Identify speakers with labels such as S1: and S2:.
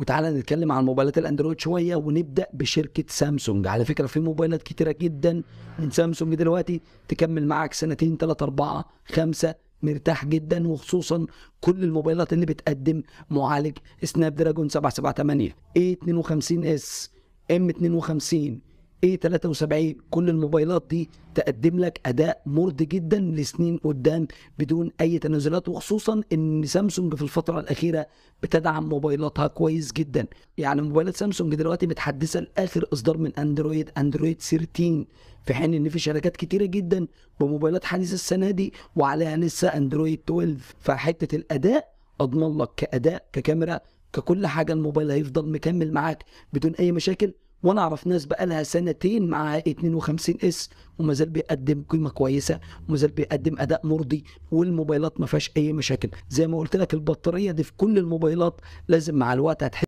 S1: وتعالى نتكلم عن موبايلات الاندرويد شويه ونبدا بشركه سامسونج على فكره في موبايلات كتيره جدا من سامسونج دلوقتي تكمل معاك سنتين ثلاثه اربعه خمسه مرتاح جدا وخصوصا كل الموبايلات اللي بتقدم معالج سناب دراجون 778 A52 اس M52 A73 كل الموبايلات دي تقدم لك اداء مرضي جدا لسنين قدام بدون اي تنازلات وخصوصا ان سامسونج في الفتره الاخيره بتدعم موبايلاتها كويس جدا يعني موبايلات سامسونج دلوقتي متحدثه لاخر اصدار من اندرويد اندرويد 13 في حين ان في شركات كتيره جدا بموبايلات حديثه السنه دي وعليها لسه اندرويد 12 فحته الاداء اضمن لك كاداء ككاميرا ككل حاجه الموبايل هيفضل مكمل معاك بدون اي مشاكل وانا اعرف ناس بقى لها سنتين مع 52 اس وما زال بيقدم قيمه كويسه وما زال بيقدم اداء مرضي والموبايلات ما فيهاش اي مشاكل زي ما قلت لك البطاريه دي في كل الموبايلات لازم مع الوقت هتحس